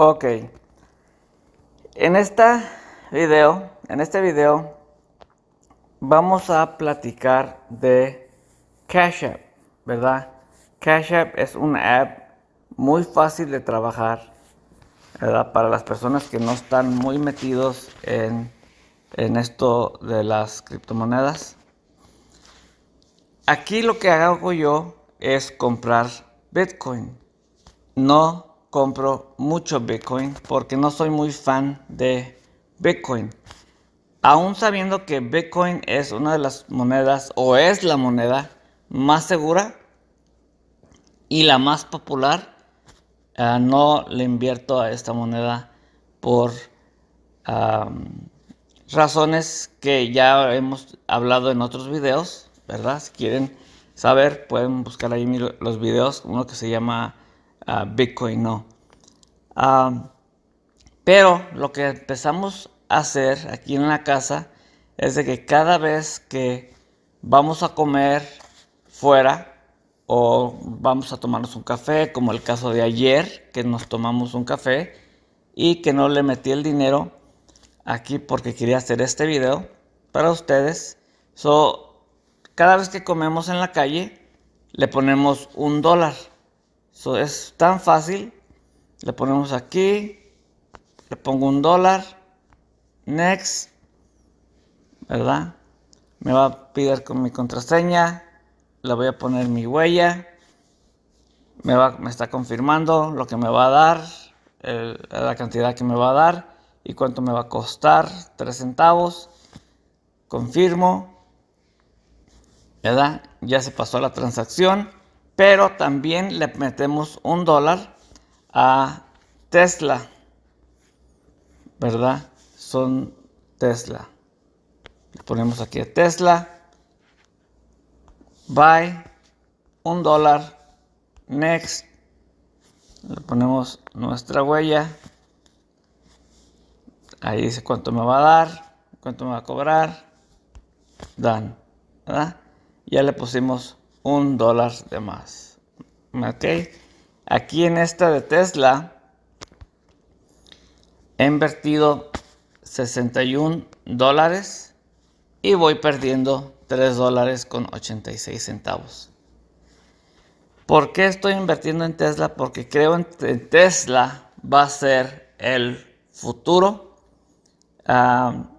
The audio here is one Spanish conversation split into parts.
Ok. En este video, en este video, vamos a platicar de Cash App, ¿verdad? Cash App es una app muy fácil de trabajar, ¿verdad? Para las personas que no están muy metidos en, en esto de las criptomonedas. Aquí lo que hago yo es comprar Bitcoin. No compro mucho Bitcoin porque no soy muy fan de Bitcoin. Aún sabiendo que Bitcoin es una de las monedas o es la moneda más segura y la más popular, ah, no le invierto a esta moneda por razones que ya hemos hablado en otros videos, ¿verdad? Si quieren saber, pueden buscar ahí los videos, uno que se llama Bitcoin, ¿no? pero lo que empezamos a hacer aquí en la casa es de que cada vez que vamos a comer fuera o vamos a tomarnos un café, como el caso de ayer, que nos tomamos un café y que no le metí el dinero aquí porque quería hacer este video para ustedes. So, cada vez que comemos en la calle, le ponemos un dólar es tan fácil. Le ponemos aquí. Le pongo un dólar. Next. ¿Verdad? Me va a pedir con mi contraseña. Le voy a poner mi huella. Me, va, me está confirmando lo que me va a dar. la cantidad que me va a dar. Y cuánto me va a costar. 3 centavos. Confirmo. ¿Verdad? Ya se pasó la transacción pero también le metemos un dólar a Tesla, ¿verdad? Son Tesla. Le ponemos aquí a Tesla, buy, un dólar, next, le ponemos nuestra huella, ahí dice cuánto me va a dar, cuánto me va a cobrar, dan, ¿verdad? Ya le pusimos un dólar de más. ¿Ok? Aquí en esta de Tesla he invertido 61 dólares y voy perdiendo 3 dólares con 86 centavos. porque estoy invirtiendo en Tesla? Porque creo que Tesla va a ser el futuro. Ah,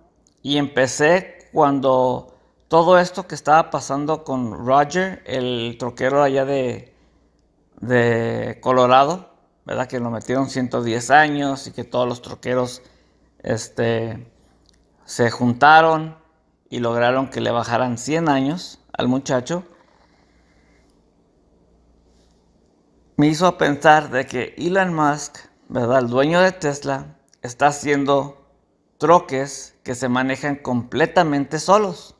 y empecé cuando todo esto que estaba pasando con Roger, el troquero allá de, Colorado, ¿verdad? Que lo metieron 110 años y que todos los troqueros este, se juntaron y lograron que le bajaran 100 años al muchacho. Me hizo pensar de que Elon Musk, ¿verdad? El dueño de Tesla, está haciendo troques que se manejan completamente solos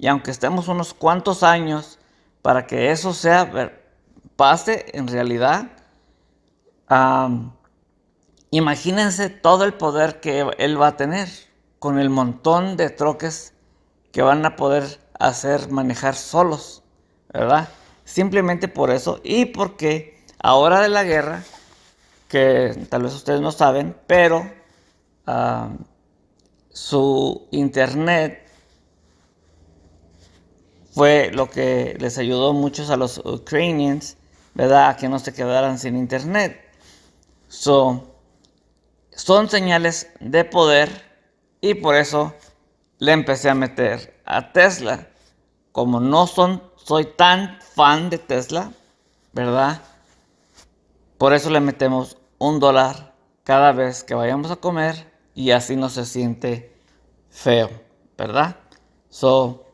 y aunque estemos unos cuantos años para que eso sea pase en realidad, imagínense todo el poder que él va a tener con el montón de troques que van a poder hacer manejar solos, ¿verdad? Simplemente por eso y porque ahora de la guerra, que tal vez ustedes no saben, pero su internet fue lo que les ayudó muchos a los ucranians, ¿verdad? A que no se quedaran sin internet. So, son señales de poder y por eso le empecé a meter a Tesla. Como no son, soy tan fan de Tesla, ¿verdad? Por eso le metemos un dólar cada vez que vayamos a comer y así no se siente feo, ¿verdad? So,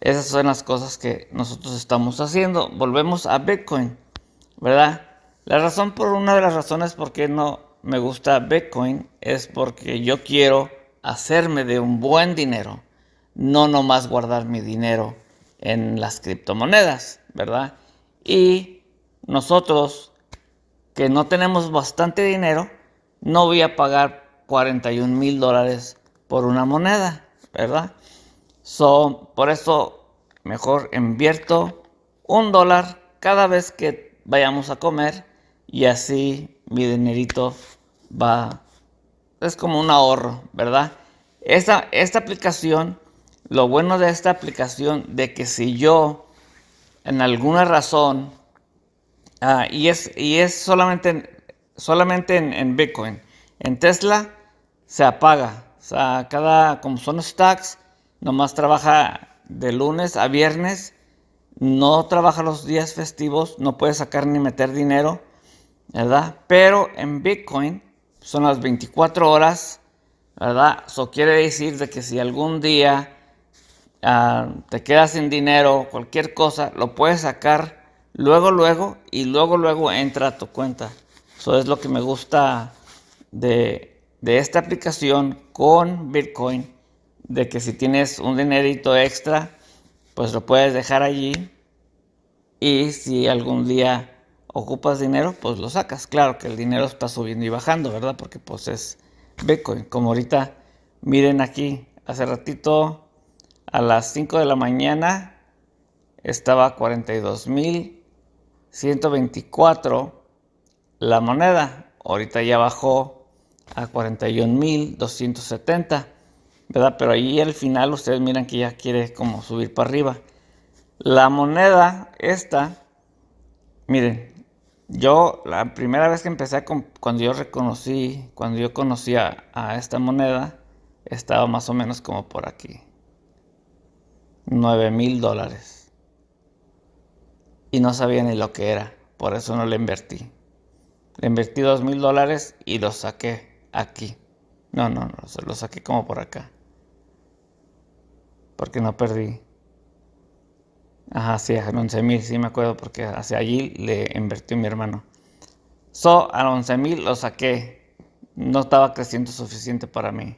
esas son las cosas que nosotros estamos haciendo. Volvemos a Bitcoin, ¿verdad? La razón por una de las razones por qué no me gusta Bitcoin es porque yo quiero hacerme de un buen dinero, no nomás guardar mi dinero en las criptomonedas, ¿verdad? Y nosotros que no tenemos bastante dinero, no voy a pagar 41 mil dólares por una moneda, ¿verdad? So, por eso mejor invierto un dólar cada vez que vayamos a comer y así mi dinerito va es como un ahorro, ¿verdad? Esta, esta aplicación, lo bueno de esta aplicación, de que si yo en alguna razón, ah, y, es, y es solamente, solamente en, Bitcoin, en Tesla se apaga, o sea, cada, como son stacks, nomás trabaja de lunes a viernes, no trabaja los días festivos, no puede sacar ni meter dinero, ¿verdad? Pero en Bitcoin son las 24 horas, ¿verdad? Eso quiere decir de que si algún día ah, te quedas sin dinero, cualquier cosa, lo puedes sacar luego, luego y luego, luego entra a tu cuenta. Eso es lo que me gusta de, de esta aplicación con Bitcoin de que si tienes un dinerito extra, pues lo puedes dejar allí y si algún día ocupas dinero, pues lo sacas. Claro que el dinero está subiendo y bajando, ¿verdad? Porque pues es Bitcoin. Como ahorita, miren aquí, hace ratito a las 5 de la mañana estaba a 42.124 la moneda. Ahorita ya bajó a 41.270. ¿verdad? Pero ahí al final ustedes miran que ya quiere como subir para arriba. La moneda esta, miren, yo la primera vez que empecé cuando yo reconocí, cuando yo conocía a esta moneda, estaba más o menos como por aquí. 9 mil dólares. Y no sabía ni lo que era, por eso no le invertí. Le invertí 2 mil dólares y lo saqué aquí. No, no, no, lo saqué como por acá porque no perdí. Ajá, sí, al 11.000, sí me acuerdo, porque hacia allí le invertí mi hermano. So, a 11.000 lo saqué. No estaba creciendo suficiente para mí.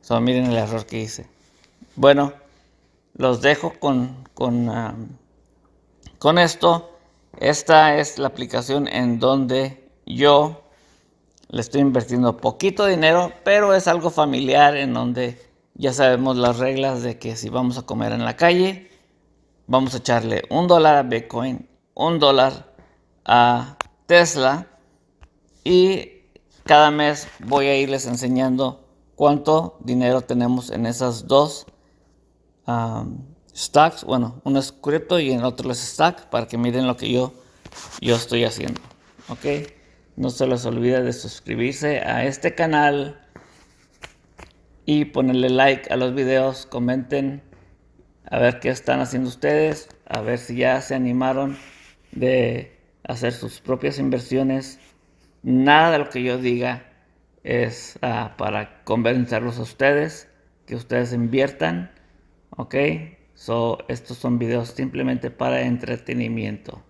So, miren el error que hice. Bueno, los dejo con, con, ah, con esto. Esta es la aplicación en donde yo le estoy invirtiendo poquito dinero, pero es algo familiar en donde ya sabemos las reglas de que si vamos a comer en la calle, vamos a echarle un dólar a Bitcoin, un dólar a Tesla y cada mes voy a irles enseñando cuánto dinero tenemos en esas dos um, stacks. Bueno, uno es cripto y el otro es stack para que miren lo que yo, yo estoy haciendo. Ok, no se les olvide de suscribirse a este canal y ponerle like a los videos, comenten a ver qué están haciendo ustedes, a ver si ya se animaron de hacer sus propias inversiones. Nada de lo que yo diga es ah, para convencerlos a ustedes, que ustedes inviertan, ¿ok? So, estos son videos simplemente para entretenimiento.